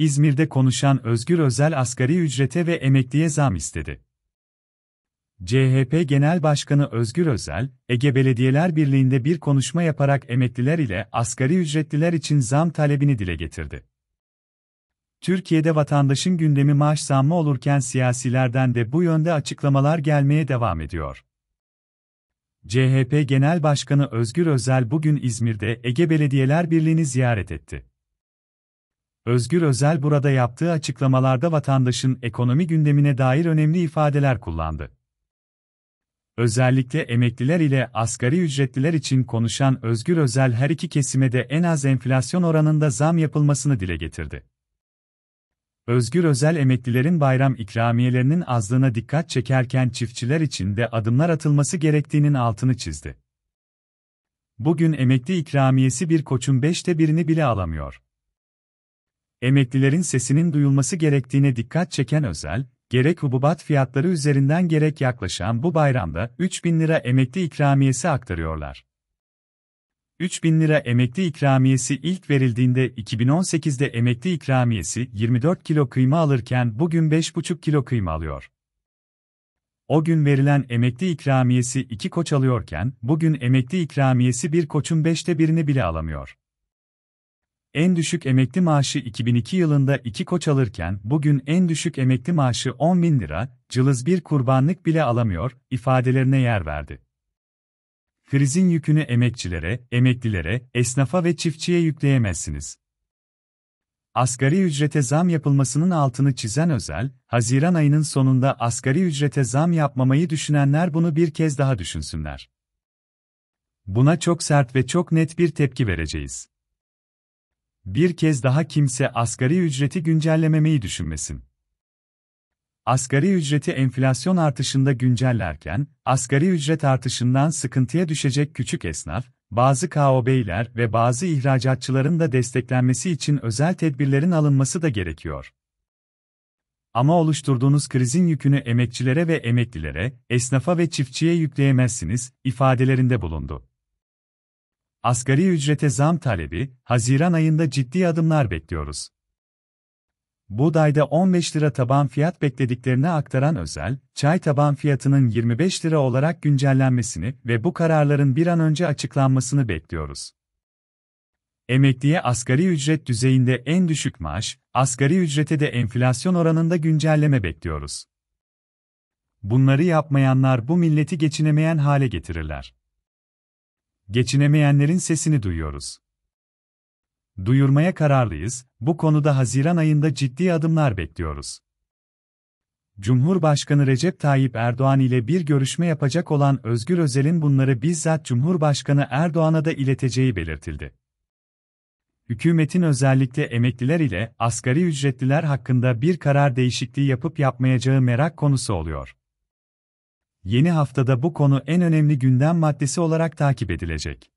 İzmir'de konuşan Özgür Özel asgari ücrete ve emekliye zam istedi. CHP Genel Başkanı Özgür Özel, Ege Belediyeler Birliği'nde bir konuşma yaparak emekliler ile asgari ücretliler için zam talebini dile getirdi. Türkiye'de vatandaşın gündemi maaş zammı olurken siyasilerden de bu yönde açıklamalar gelmeye devam ediyor. CHP Genel Başkanı Özgür Özel bugün İzmir'de Ege Belediyeler Birliği'ni ziyaret etti. Özgür Özel burada yaptığı açıklamalarda vatandaşın ekonomi gündemine dair önemli ifadeler kullandı. Özellikle emekliler ile asgari ücretliler için konuşan Özgür Özel her iki kesime de en az enflasyon oranında zam yapılmasını dile getirdi. Özgür Özel emeklilerin bayram ikramiyelerinin azlığına dikkat çekerken çiftçiler için de adımlar atılması gerektiğinin altını çizdi. Bugün emekli ikramiyesi bir koçun beşte birini bile alamıyor emeklilerin sesinin duyulması gerektiğine dikkat çeken Özel, gerek hububat fiyatları üzerinden gerek yaklaşan bu bayramda 3000 lira emekli ikramiyesi aktarıyorlar. 3000 lira emekli ikramiyesi ilk verildiğinde 2018'de emekli ikramiyesi 24 kilo kıyma alırken bugün 5,5 kilo kıyma alıyor. O gün verilen emekli ikramiyesi 2 koç alıyorken bugün emekli ikramiyesi bir koçun 5'te birini bile alamıyor. En düşük emekli maaşı 2002 yılında 2 koç alırken bugün en düşük emekli maaşı 10 bin lira, cılız bir kurbanlık bile alamıyor, ifadelerine yer verdi. Krizin yükünü emekçilere, emeklilere, esnafa ve çiftçiye yükleyemezsiniz. Asgari ücrete zam yapılmasının altını çizen Özel, Haziran ayının sonunda asgari ücrete zam yapmamayı düşünenler bunu bir kez daha düşünsünler. Buna çok sert ve çok net bir tepki vereceğiz. Bir kez daha kimse asgari ücreti güncellememeyi düşünmesin. Asgari ücreti enflasyon artışında güncellerken, asgari ücret artışından sıkıntıya düşecek küçük esnaf, bazı KOB'ler ve bazı ihracatçıların da desteklenmesi için özel tedbirlerin alınması da gerekiyor. Ama oluşturduğunuz krizin yükünü emekçilere ve emeklilere, esnafa ve çiftçiye yükleyemezsiniz ifadelerinde bulundu. Asgari ücrete zam talebi, Haziran ayında ciddi adımlar bekliyoruz. Buğdayda 15 lira taban fiyat beklediklerini aktaran Özel, çay taban fiyatının 25 lira olarak güncellenmesini ve bu kararların bir an önce açıklanmasını bekliyoruz. Emekliye asgari ücret düzeyinde en düşük maaş, asgari ücrete de enflasyon oranında güncelleme bekliyoruz. Bunları yapmayanlar bu milleti geçinemeyen hale getirirler. Geçinemeyenlerin sesini duyuyoruz. Duyurmaya kararlıyız, bu konuda Haziran ayında ciddi adımlar bekliyoruz. Cumhurbaşkanı Recep Tayyip Erdoğan ile bir görüşme yapacak olan Özgür Özel'in bunları bizzat Cumhurbaşkanı Erdoğan'a da ileteceği belirtildi. Hükümetin özellikle emekliler ile asgari ücretliler hakkında bir karar değişikliği yapıp yapmayacağı merak konusu oluyor. Yeni haftada bu konu en önemli gündem maddesi olarak takip edilecek.